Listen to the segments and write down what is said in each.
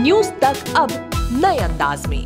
news तक अब नए अंदाज में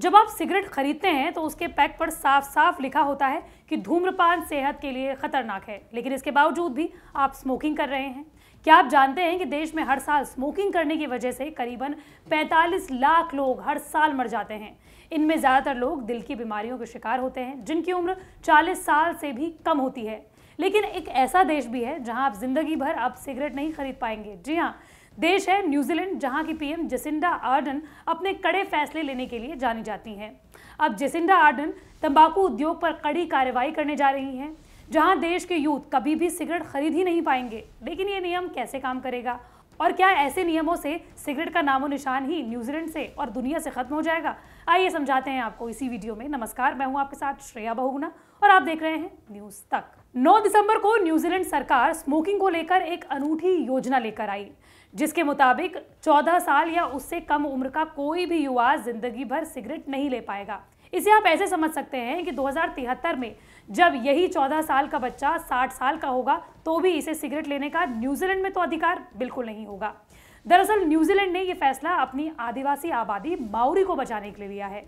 जब आप सिगरेट खरीदते हैं तो उसके पैक पर साफ साफ लिखा होता है कि धूम्रपान सेहत के लिए खतरनाक है लेकिन इसके बावजूद भी आप स्मोकिंग कर रहे हैं क्या आप जानते हैं कि देश में हर साल स्मोकिंग करने की वजह से करीबन 45 लाख लोग हर साल मर जाते हैं इनमें ज़्यादातर लोग दिल की बीमारियों के शिकार होते हैं जिनकी उम्र 40 साल से भी कम होती है लेकिन एक ऐसा देश भी है जहां आप ज़िंदगी भर आप सिगरेट नहीं खरीद पाएंगे जी हाँ देश है न्यूजीलैंड जहां की पीएम जेसिंडा आर्डन अपने कड़े फैसले लेने के लिए जानी जाती हैं अब जेसिंडा आर्डन तंबाकू उद्योग पर कड़ी कार्रवाई करने जा रही हैं जहां देश के यूथ कभी भी सिगरेट खरीद ही नहीं पाएंगे लेकिन ये नियम कैसे काम करेगा और क्या ऐसे नियमों से सिगरेट का नामो निशान ही न्यूजीलैंड से और दुनिया से खत्म हो जाएगा आइए समझाते हैं आपको इसी वीडियो में नमस्कार मैं हूँ आपके साथ श्रेया बहुगुना और आप देख रहे हैं न्यूज़ तक 9 दिसंबर को न्यूजीलैंड सरकार स्मोकिंग को लेकर एक अनूठी योजना लेकर आई जिसके मुताबिक 14 साल या उससे कम उम्र का कोई भी युवा जिंदगी भर सिगरेट नहीं ले पाएगा इसे आप ऐसे समझ सकते हैं कि दो में जब यही 14 साल का बच्चा 60 साल का होगा तो भी इसे सिगरेट लेने का न्यूजीलैंड में तो अधिकार बिल्कुल नहीं होगा दरअसल न्यूजीलैंड ने यह फैसला अपनी आदिवासी आबादी माउरी को बचाने के लिए लिया है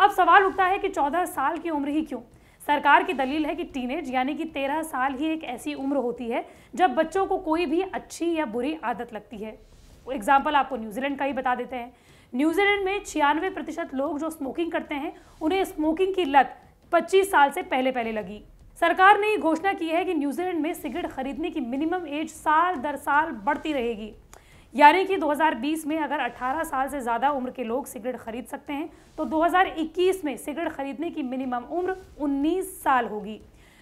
अब सवाल उठता है कि 14 साल की उम्र ही क्यों सरकार की दलील है कि टीनेज यानी कि तेरह साल ही एक ऐसी उम्र होती है जब बच्चों को कोई भी अच्छी या बुरी आदत लगती है एग्जाम्पल आपको न्यूजीलैंड का ही बता देते हैं न्यूजीलैंड में छियानवे प्रतिशत लोग जो स्मोकिंग करते हैं उन्हें स्मोकिंग की लत 25 साल से पहले पहले लगी सरकार ने ये घोषणा की है कि न्यूजीलैंड में सिगरेट खरीदने की मिनिमम एज साल दर साल बढ़ती रहेगी यानी कि 2020 में अगर 18 साल से ज़्यादा उम्र के लोग सिगरेट खरीद सकते हैं तो 2021 में सिगरेट खरीदने की मिनिमम उम्र 19 साल होगी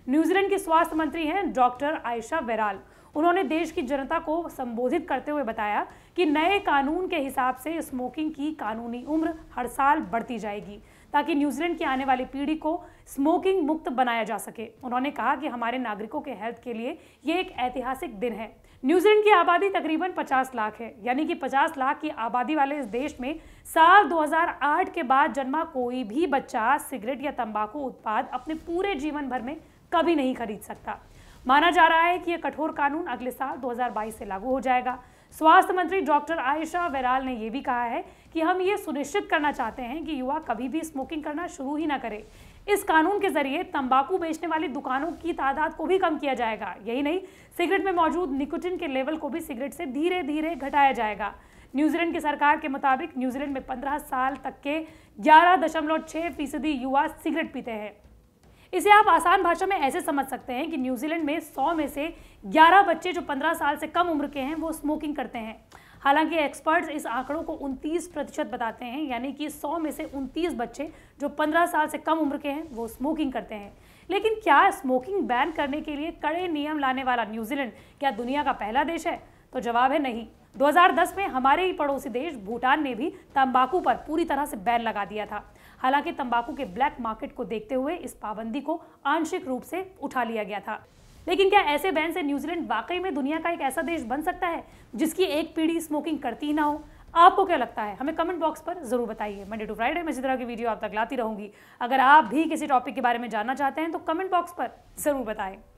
न्यूजीलैंड के स्वास्थ्य मंत्री हैं डॉक्टर आयशा वेराल उन्होंने देश की जनता को संबोधित करते हुए बताया कि नए कानून के हिसाब से स्मोकिंग की कानूनी उम्र हर साल बढ़ती जाएगी ताकि न्यूजीलैंड की आने वाली पीढ़ी को स्मोकिंग मुक्त बनाया जा सके उन्होंने कहा कि हमारे नागरिकों के हेल्थ के लिए ये एक ऐतिहासिक दिन है न्यूजीलैंड की आबादी तकरीबन 50 लाख है यानी कि 50 लाख की आबादी वाले इस देश में साल 2008 के बाद जन्मा कोई भी बच्चा सिगरेट या तंबाकू उत्पाद अपने पूरे जीवन भर में कभी नहीं खरीद सकता माना जा रहा है कि यह कठोर कानून अगले साल 2022 से लागू हो जाएगा स्वास्थ्य मंत्री डॉक्टर आयशा वैराल ने यह भी कहा है कि हम ये सुनिश्चित करना चाहते हैं कि युवा कभी भी स्मोकिंग करना शुरू ही ना करे इस कानून के जरिए तंबाकू बेचने वाली दुकानों की तादाद को भी कम किया जाएगा यही नहीं सिगरेट में मौजूद निकोटिन के लेवल को भी सिगरेट से धीरे धीरे घटाया जाएगा न्यूजीलैंड की सरकार के मुताबिक न्यूजीलैंड में 15 साल तक के ग्यारह दशमलव फीसदी युवा सिगरेट पीते हैं इसे आप आसान भाषा में ऐसे समझ सकते हैं कि न्यूजीलैंड में सौ में से ग्यारह बच्चे जो पंद्रह साल से कम उम्र के हैं वो स्मोकिंग करते हैं हालांकि एक्सपर्ट्स इस आंकड़ों को 29 प्रतिशत बताते हैं यानी कि 100 में से 29 बच्चे जो 15 साल से कम उम्र के हैं वो स्मोकिंग करते हैं लेकिन क्या स्मोकिंग बैन करने के लिए कड़े नियम लाने वाला न्यूजीलैंड क्या दुनिया का पहला देश है तो जवाब है नहीं 2010 में हमारे ही पड़ोसी देश भूटान ने भी तंबाकू पर पूरी तरह से बैन लगा दिया था हालांकि तंबाकू के ब्लैक मार्केट को देखते हुए इस पाबंदी को आंशिक रूप से उठा लिया गया था लेकिन क्या ऐसे बैन से न्यूजीलैंड वाकई में दुनिया का एक ऐसा देश बन सकता है जिसकी एक पीढ़ी स्मोकिंग करती ही ना हो आपको क्या लगता है हमें कमेंट बॉक्स पर जरूर बताइए मंडे टू फ्राइडे में इसी तरह की वीडियो आप तक लाती रहूंगी अगर आप भी किसी टॉपिक के बारे में जानना चाहते हैं तो कमेंट बॉक्स पर जरूर बताएं